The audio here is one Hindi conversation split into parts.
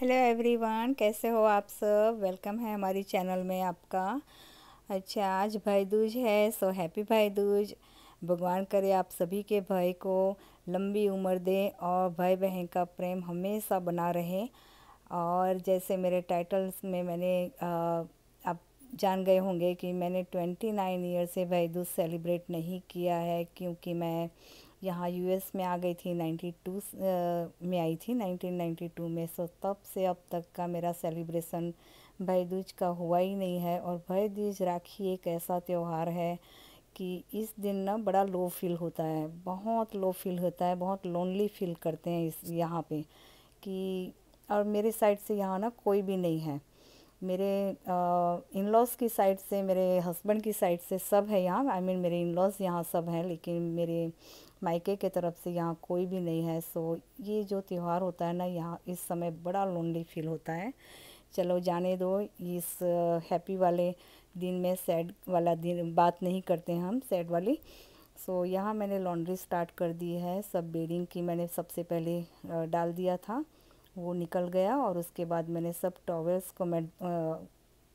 हेलो एवरीवन कैसे हो आप सब वेलकम है हमारी चैनल में आपका अच्छा आज भाई दूज है सो हैप्पी भाई दूज भगवान करे आप सभी के भाई को लंबी उम्र दे और भाई बहन का प्रेम हमेशा बना रहे और जैसे मेरे टाइटल्स में मैंने आप जान गए होंगे कि मैंने ट्वेंटी नाइन ईयर से भाई दूज सेलिब्रेट नहीं किया है क्योंकि मैं यहाँ यूएस में आ गई थी 92 में आई थी 1992 में सो तब से अब तक का मेरा सेलिब्रेशन भाई दूज का हुआ ही नहीं है और भाई दूज राखी एक ऐसा त्यौहार है कि इस दिन ना बड़ा लो फील होता है बहुत लो फील होता है बहुत लोनली फील करते हैं इस यहाँ पे कि और मेरे साइड से यहाँ ना कोई भी नहीं है मेरे इन लॉज़ की साइड से मेरे हस्बैंड की साइड से सब है यहाँ आई मीन मेरे इन लॉज़ यहाँ सब हैं लेकिन मेरे मायके के तरफ से यहाँ कोई भी नहीं है सो ये जो त्यौहार होता है ना यहाँ इस समय बड़ा लोनली फील होता है चलो जाने दो इस हैप्पी वाले दिन में सैड वाला दिन बात नहीं करते हम सैड वाली सो यहाँ मैंने लॉन्ड्री स्टार्ट कर दी है सब बेडिंग की मैंने सबसे पहले डाल दिया था वो निकल गया और उसके बाद मैंने सब टॉवेल्स को मैं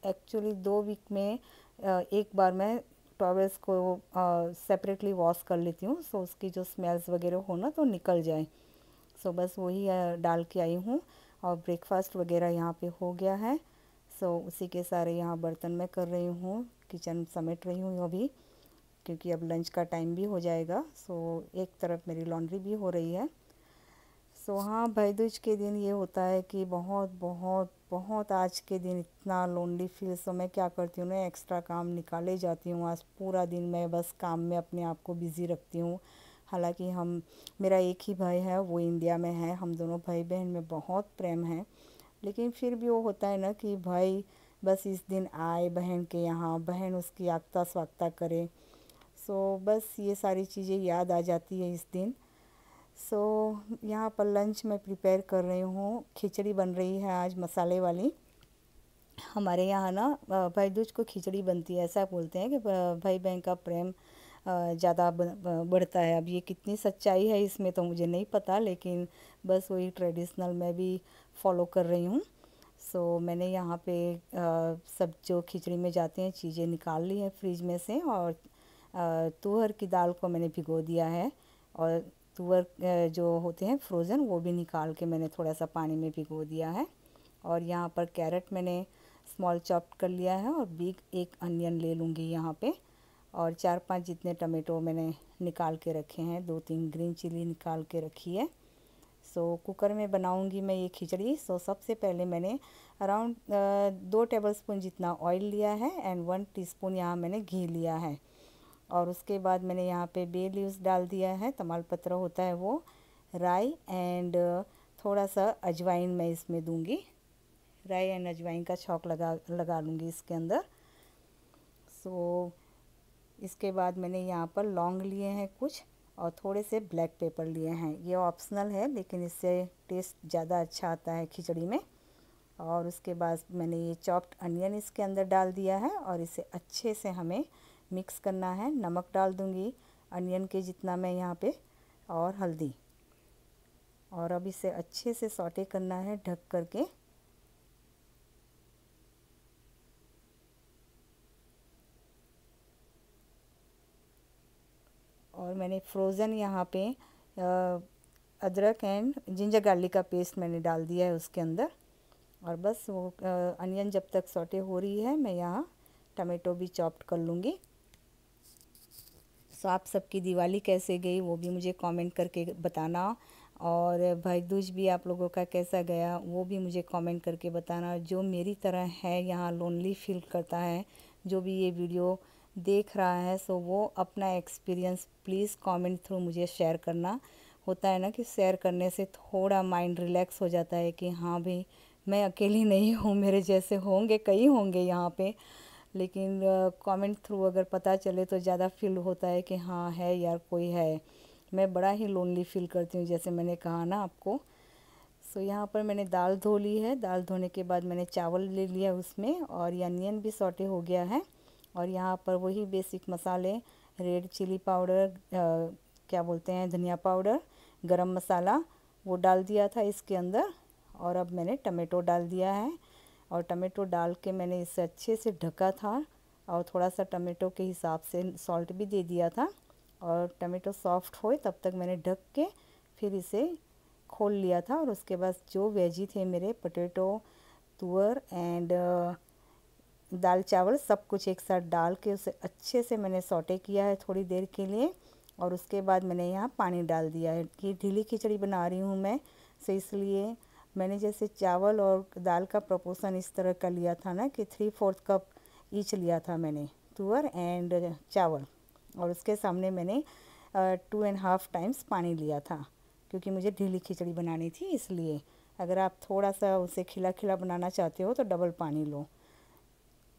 एक्चुअली दो वीक में एक बार मैं टॉवेल्स को सेपरेटली वॉश कर लेती हूँ सो उसकी जो स्मेल्स वगैरह हो ना तो निकल जाए सो बस वही डाल के आई हूँ और ब्रेकफास्ट वगैरह यहाँ पे हो गया है सो उसी के सारे यहाँ बर्तन मैं कर रही हूँ किचन समेट रही हूँ अभी क्योंकि अब लंच का टाइम भी हो जाएगा सो एक तरफ मेरी लॉन्ड्री भी हो रही है सो हाँ दूज के दिन ये होता है कि बहुत बहुत बहुत आज के दिन इतना लोनली फील सो मैं क्या करती हूँ ना एक्स्ट्रा काम निकाले जाती हूँ आज पूरा दिन मैं बस काम में अपने आप को बिज़ी रखती हूँ हालांकि हम मेरा एक ही भाई है वो इंडिया में है हम दोनों भाई बहन में बहुत प्रेम है लेकिन फिर भी वो होता है ना कि भाई बस इस दिन आए बहन के यहाँ बहन उसकी आगता स्वागता करे सो बस ये सारी चीज़ें याद आ जाती है इस दिन सो so, यहाँ पर लंच मैं प्रिपेयर कर रही हूँ खिचड़ी बन रही है आज मसाले वाली हमारे यहाँ ना भाई दूज को खिचड़ी बनती है ऐसा बोलते हैं कि भाई बहन का प्रेम ज़्यादा बढ़ता है अब ये कितनी सच्चाई है इसमें तो मुझे नहीं पता लेकिन बस वही ट्रेडिशनल मैं भी फॉलो कर रही हूँ सो so, मैंने यहाँ पे सब जो खिचड़ी में जाते हैं चीज़ें निकाल ली हैं फ्रिज में से और तुहर की दाल को मैंने भिगो दिया है और तुअर जो होते हैं फ्रोज़न वो भी निकाल के मैंने थोड़ा सा पानी में भिगो दिया है और यहाँ पर कैरेट मैंने स्मॉल चॉप कर लिया है और बिग एक अनियन ले लूँगी यहाँ पे और चार पांच जितने टमेटो मैंने निकाल के रखे हैं दो तीन ग्रीन चिली निकाल के रखी है सो so, कुकर में बनाऊँगी मैं ये खिचड़ी सो so, सबसे पहले मैंने अराउंड दो टेबल जितना ऑयल लिया है एंड वन टी यहाँ मैंने घी लिया है और उसके बाद मैंने यहाँ पे बे लीव्स डाल दिया है तमालपत्र होता है वो राई एंड थोड़ा सा अजवाइन मैं इसमें दूंगी राई एंड अजवाइन का छौक लगा लगा लूँगी इसके अंदर सो so, इसके बाद मैंने यहाँ पर लौंग लिए हैं कुछ और थोड़े से ब्लैक पेपर लिए हैं ये ऑप्शनल है लेकिन इससे टेस्ट ज़्यादा अच्छा आता है खिचड़ी में और उसके बाद मैंने ये चॉप्ड अनियन इसके अंदर डाल दिया है और इसे अच्छे से हमें मिक्स करना है नमक डाल दूँगी अनियन के जितना मैं यहाँ पे और हल्दी और अब इसे अच्छे से सॉटे करना है ढक करके और मैंने फ्रोज़न यहाँ पे अदरक एंड जिंजर गार्लिक का पेस्ट मैंने डाल दिया है उसके अंदर और बस वो अनियन जब तक सॉटे हो रही है मैं यहाँ टमेटो भी चॉप्ड कर लूँगी सो आप सबकी दिवाली कैसे गई वो भी मुझे कमेंट करके बताना और भाई दूज भी आप लोगों का कैसा गया वो भी मुझे कमेंट करके बताना जो मेरी तरह है यहाँ लोनली फील करता है जो भी ये वीडियो देख रहा है सो वो अपना एक्सपीरियंस प्लीज़ कमेंट थ्रू मुझे शेयर करना होता है ना कि शेयर करने से थोड़ा माइंड रिलैक्स हो जाता है कि हाँ भाई मैं अकेली नहीं हूँ मेरे जैसे होंगे कई होंगे यहाँ पे लेकिन कमेंट थ्रू अगर पता चले तो ज़्यादा फील होता है कि हाँ है यार कोई है मैं बड़ा ही लोनली फील करती हूँ जैसे मैंने कहा ना आपको सो so, यहाँ पर मैंने दाल धो ली है दाल धोने के बाद मैंने चावल ले लिया उसमें और ये अनियन भी सॉटे हो गया है और यहाँ पर वही बेसिक मसाले रेड चिली पाउडर आ, क्या बोलते हैं धनिया पाउडर गरम मसाला वो डाल दिया था इसके अंदर और अब मैंने टमेटो डाल दिया है और टमेटो डाल के मैंने इसे अच्छे से ढका था और थोड़ा सा टमेटो के हिसाब से सॉल्ट भी दे दिया था और टमेटो सॉफ्ट होए तब तक मैंने ढक के फिर इसे खोल लिया था और उसके बाद जो वेजी थे मेरे पटेटो तुअर एंड दाल चावल सब कुछ एक साथ डाल के उसे अच्छे से मैंने सोटे किया है थोड़ी देर के लिए और उसके बाद मैंने यहाँ पानी डाल दिया है कि ढीली खिचड़ी बना रही हूँ मैं से इसलिए मैंने जैसे चावल और दाल का प्रपोर्सन इस तरह का लिया था ना कि थ्री फोर्थ कप ईच लिया था मैंने तुअर एंड चावल और उसके सामने मैंने टू एंड हाफ टाइम्स पानी लिया था क्योंकि मुझे ढीली खिचड़ी बनानी थी इसलिए अगर आप थोड़ा सा उसे खिला खिला बनाना चाहते हो तो डबल पानी लो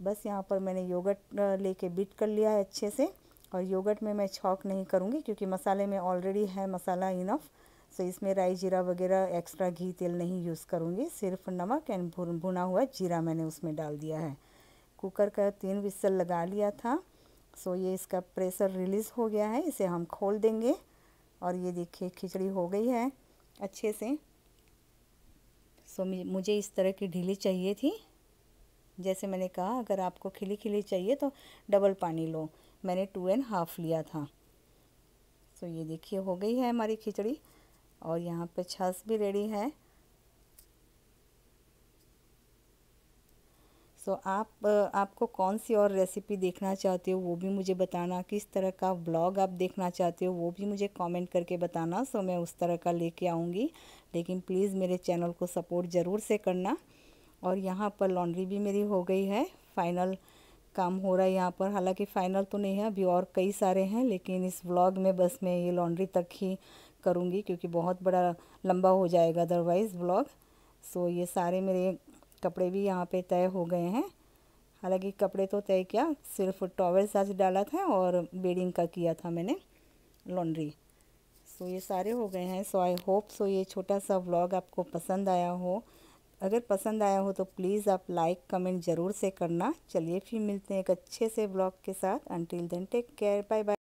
बस यहाँ पर मैंने योगट लेके बीट कर लिया है अच्छे से और योगट में मैं छौक नहीं करूँगी क्योंकि मसाले में ऑलरेडी है मसाला इनफ सो तो इसमें राई जीरा वगैरह एक्स्ट्रा घी तेल नहीं यूज़ करूँगी सिर्फ नमक एंड भुना हुआ जीरा मैंने उसमें डाल दिया है कुकर का तीन विसल लगा लिया था सो ये इसका प्रेशर रिलीज़ हो गया है इसे हम खोल देंगे और ये देखिए खिचड़ी हो गई है अच्छे से सो मुझे इस तरह की ढीली चाहिए थी जैसे मैंने कहा अगर आपको खिली खिली चाहिए तो डबल पानी लो मैंने टू एंड हाफ़ लिया था सो ये देखिए हो गई है हमारी खिचड़ी और यहाँ पे छस भी रेडी है सो so, आप आपको कौन सी और रेसिपी देखना चाहते हो वो भी मुझे बताना किस तरह का ब्लॉग आप देखना चाहते हो वो भी मुझे कमेंट करके बताना सो so, मैं उस तरह का लेके आऊँगी लेकिन प्लीज़ मेरे चैनल को सपोर्ट ज़रूर से करना और यहाँ पर लॉन्ड्री भी मेरी हो गई है फाइनल काम हो रहा है यहाँ पर हालांकि फ़ाइनल तो नहीं है अभी और कई सारे हैं लेकिन इस व्लॉग में बस मैं ये लॉन्ड्री तक ही करूँगी क्योंकि बहुत बड़ा लंबा हो जाएगा अदरवाइज़ ब्लॉग सो ये सारे मेरे कपड़े भी यहाँ पे तय हो गए हैं हालांकि कपड़े तो तय किया सिर्फ टॉवल्स आज डाला था और बेडिंग का किया था मैंने लॉन्ड्री सो ये सारे हो गए हैं सो आई होप सो ये छोटा सा व्लॉग आपको पसंद आया हो अगर पसंद आया हो तो प्लीज़ आप लाइक कमेंट ज़रूर से करना चलिए फिर मिलते हैं एक अच्छे से ब्लॉग के साथ until then take care bye bye